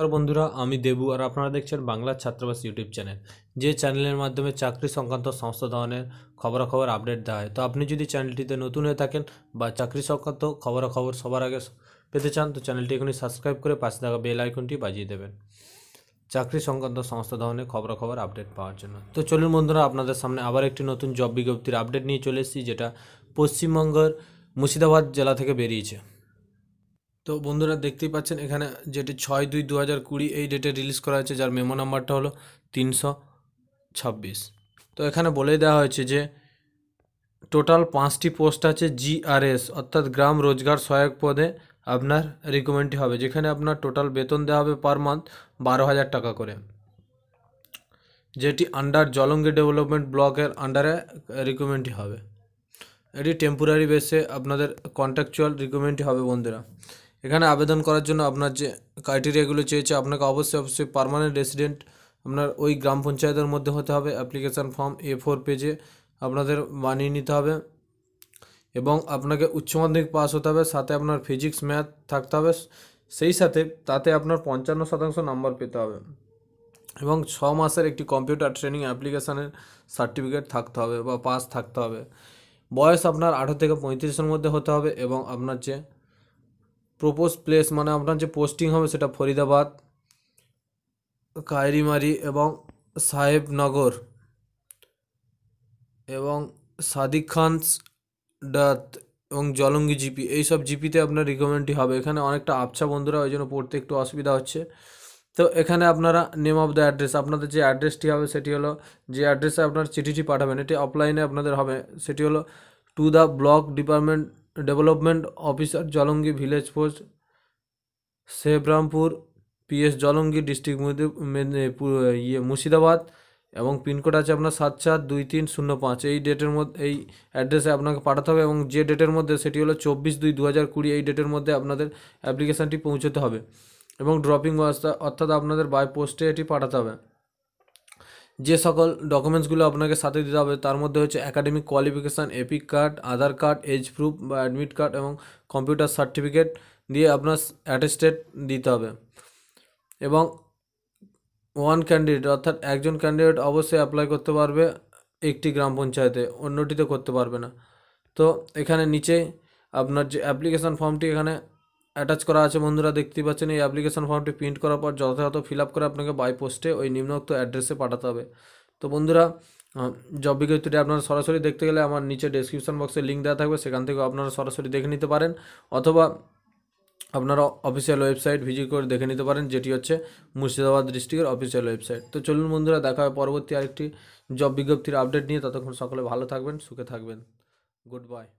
নমস্কার বন্ধুরা আমি দেবু আর আপনারা দেখছেন বাংলা ছাত্রবাস ইউটিউব চ্যানেল যে চ্যানেলের মাধ্যমে চাকরি সংক্রান্ত সমস্ত ধরনের খবরাখবর আপডেট দেওয়া হয় তো আপনি যদি চ্যানেলটিতে নতুন হয়ে থাকেন বা চাকরি সংক্রান্ত খবরাখবর সবার আগে পেতে চান তো চ্যানেলটি এখনই সাবস্ক্রাইব করে পাশে থাকা বেল আইকনটি বাজিয়ে দেবেন চাকরি সংক্রান্ত সমস্ত ধরনের খবরাখবর আপডেট পাওয়ার জন্য তো চলুন বন্ধুরা আপনাদের সামনে আবার একটি নতুন জব বিজ্ঞপ্তির আপডেট নিয়ে চলে এসেছি যেটা পশ্চিমবঙ্গের মুর্শিদাবাদ জেলা থেকে বেরিয়েছে তো বন্ধুরা দেখতেই পাচ্ছেন এখানে যেটি ছয় দুই দু হাজার কুড়ি এই ডেটে রিলিজ করা হয়েছে যার মেমো নাম্বারটা হলো তিনশো ছাব্বিশ তো এখানে বলে দেওয়া হয়েছে যে টোটাল পাঁচটি পোস্ট আছে জিআরএস অর্থাৎ গ্রাম রোজগার সহায়ক পদে আপনার রিকমেন্ডটি হবে যেখানে আপনার টোটাল বেতন দেওয়া হবে পার মান্থ বারো হাজার টাকা করে যেটি আন্ডার জলঙ্গি ডেভেলপমেন্ট ব্লকের আন্ডারে রিকমেন্ডি হবে এটি টেম্পোরারি বেসে আপনাদের কন্ট্রাকচুয়াল রিকমেন্ডি হবে বন্ধুরা এখানে আবেদন করার জন্য আপনার যে ক্রাইটেরিয়াগুলো চেয়েছে আপনাকে অবশ্যই অবশ্যই পারমানেন্ট রেসিডেন্ট আপনার ওই গ্রাম পঞ্চায়েতের মধ্যে হতে হবে অ্যাপ্লিকেশান ফর্ম এ ফোর পেজে আপনাদের বানিয়ে নিতে হবে এবং আপনাকে উচ্চ মাধ্যমিক পাস হতে হবে সাথে আপনার ফিজিক্স ম্যাথ থাকতে হবে সেই সাথে তাতে আপনার পঞ্চান্ন শতাংশ নাম্বার পেতে হবে এবং ছ মাসের একটি কম্পিউটার ট্রেনিং অ্যাপ্লিকেশানের সার্টিফিকেট থাকতে হবে বা পাস থাকতে হবে বয়স আপনার আঠেরো থেকে পঁয়ত্রিশের মধ্যে হতে হবে এবং আপনার যে প্রোপোজ প্লেস মানে আপনার যে পোস্টিং হবে সেটা ফরিদাবাদ কায়রিমারি এবং সাহেবনগর এবং সাদিক খানস ডাত এবং জলঙ্গি জিপি এইসব জিপিতে আপনার রিকমেন্ডটি হবে এখানে অনেকটা আবছা বন্ধুরা ওই জন্য পড়তে একটু অসুবিধা হচ্ছে তো এখানে আপনারা নেম অফ দ্য অ্যাড্রেস আপনাদের যে অ্যাড্রেসটি হবে সেটি হলো যে অ্যাড্রেসে আপনার চিঠিটি পাঠাবেন এটি অফলাইনে আপনাদের হবে সেটি হলো to the block department development officer Jalangi village post Shebrampur PS Jalangi district Medinipur ইয়ে মুর্শিদাবাদ এবং পিনকোড আছে আপনার সাত চার দুই তিন শূন্য পাঁচ এই ডেটের মধ্যে এই অ্যাড্রেসে আপনাকে পাঠাতে হবে এবং যে ডেটের মধ্যে সেটি হলো চব্বিশ দুই দু হাজার কুড়ি এই ডেটের মধ্যে আপনাদের অ্যাপ্লিকেশানটি পৌঁছতে হবে এবং ড্রপিং অর্থাৎ আপনাদের বাই পোস্টে এটি পাঠাতে হবে যে সকল ডকুমেন্টসগুলো আপনাকে সাথে দিতে হবে তার মধ্যে হচ্ছে academic qualification EPIC card Aadhaar card age proof বা অ্যাডমিট কার্ড এবং কম্পিউটার সার্টিফিকেট দিয়ে আপনার অ্যাটেস্টেড দিতে হবে এবং ওয়ান ক্যান্ডিডেট অর্থাৎ একজন ক্যান্ডিডেট অবশ্যই অ্যাপ্লাই করতে পারবে একটি গ্রাম পঞ্চায়েতে অন্যটিতে করতে পারবে না তো এখানে নিচে আপনার যে অ্যাপ্লিকেশান ফর্মটি এখানে অ্যাটাচ করা আছে বন্ধুরা দেখতে পাচ্ছেন এই অ্যাপ্লিকেশন ফর্মটি প্রিন্ট করার পর যথাযথ ফিল আপ করে আপনাকে বাই পোস্টে ওই নিম্নোক্ত অ্যাড্রেসে পাঠাতে হবে তো বন্ধুরা জব বিজ্ঞপ্তিটি আপনারা সরাসরি দেখতে গেলে আমার নিচে ডেসক্রিপশন বক্সে লিঙ্ক দেওয়া থাকবে সেখান থেকে আপনারা সরাসরি দেখে নিতে পারেন অথবা আপনারা অফিসিয়াল ওয়েবসাইট ভিজিট করে দেখে নিতে পারেন যেটি হচ্ছে মুর্শিদাবাদ ডিস্ট্রিক্টের অফিসিয়াল ওয়েবসাইট তো চলুন বন্ধুরা দেখা হয় পরবর্তী আরেকটি জব বিজ্ঞপ্তির আপডেট নিয়ে ততক্ষণ সকলে ভালো থাকবেন সুখে থাকবেন গুড বাই